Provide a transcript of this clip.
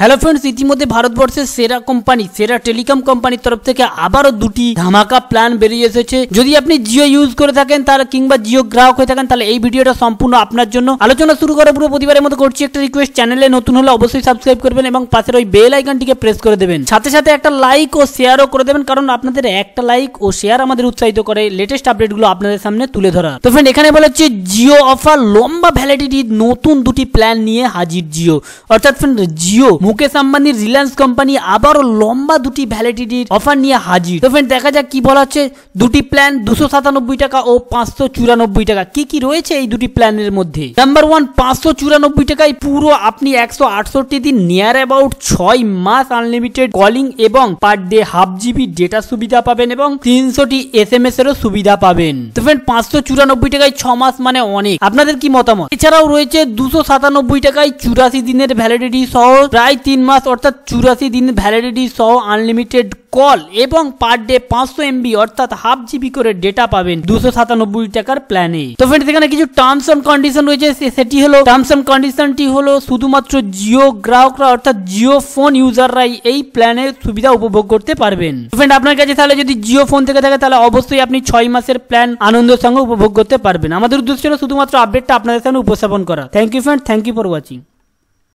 hello friends ইতিমধ্যে ভারতবর্ষের সেরা কোম্পানি সেরা টেলিকম কোম্পানির তরফ থেকে আবারও দুটি ধামাকা প্ল্যান বেরিয়ে এসেছে যদি আপনি জিও ইউজ করে থাকেন তাহলে কিংবা জিও গ্রাহক হয়ে থাকেন তাহলে এই ভিডিওটা সম্পূর্ণ আপনার জন্য আলোচনা শুরু করার পুরো প্রতিবারের মতো করছি একটা রিকোয়েস্ট চ্যানেলে নতুন হলে অবশ্যই সাবস্ক্রাইব করবেন এবং পাশের ওই বেল আইকনটিকে প্রেস করে দেবেন সাথে সাথে একটা লাইক ও শেয়ারও করে দেবেন কারণ আপনাদের একটা লাইক ও শেয়ার আমাদের উৎসাহিত করে লেটেস্ট আপডেটগুলো আপনাদের সামনে তুলে ধরা তো ফ্রেন্ড এখানে বলা হচ্ছে জিও অফার লম্বা ভ্যালিডিটির নতুন দুটি প্ল্যান নিয়ে হাজির জিও অর্থাৎ ফ্রেন্ড জিও মুকেশ আম্বানির রিলায়েন্স কোম্পানি আবারও লম্বা দুটি ভ্যালিডিটির অফার নিয়ে হাজির তো ফ্রেন্ড দেখা যাক কি বলা হচ্ছে দুটি প্ল্যান দুশো সাতানব্বই টাকা ও পাঁচশো চুরানব্বই টাকা কি কি রয়েছে এই দুটি প্ল্যানের মধ্যে নাম্বার ওয়ান পাঁচশো চুরানব্বই টাকায় পুরো আপনি একশো আটষট্টি দিন নিয়ার অ্যাবাউট ছয় মাস আনলিমিটেড কলিং এবং per day half GB data সুবিধা পাবেন এবং তিনশোটি এস এম এস এরও সুবিধা পাবেন তো ফ্রেন্ড পাঁচশো চুরানব্বই টাকায় ছ মাস মানে অনেক আপনাদের কি মতামত এছাড়াও রয়েছে দুশো সাতানব্বই টাকায় চুরাশি দিনের ভ্যালিডিটি সহ প্রায় তিন মাস অর্থাৎ চুরাশি দিন ভ্যালিডিটি সহ আনলিমিটেড কল এবং পার ডে পাঁচশো এমবি অর্থাৎ হাফ জিবি করে ডেটা পাবেন দুশো সাতানব্বই টাকার প্ল্যানে তো ফ্রেন্ড এখানে কিছু টার্মস অ্যান্ড কন্ডিশন রয়েছে সেটি হলো টার্মস অ্যান্ড কন্ডিশনটি হলো শুধুমাত্র জিও গ্রাহকরা অর্থাৎ জিও ফোন ইউজাররাই এই প্ল্যানের সুবিধা উপভোগ করতে পারবেন ফ্রেন্ড আপনার কাছে তাহলে যদি জিও ফোন থেকে থাকে তাহলে অবশ্যই আপনি ছয় মাসের প্ল্যান আনন্দের সঙ্গে উপভোগ করতে পারবেন আমাদের উদ্দেশ্য হলো শুধুমাত্র আপডেটটা আপনাদের সামনে উপস্থাপন করা thank you friend thank you for watching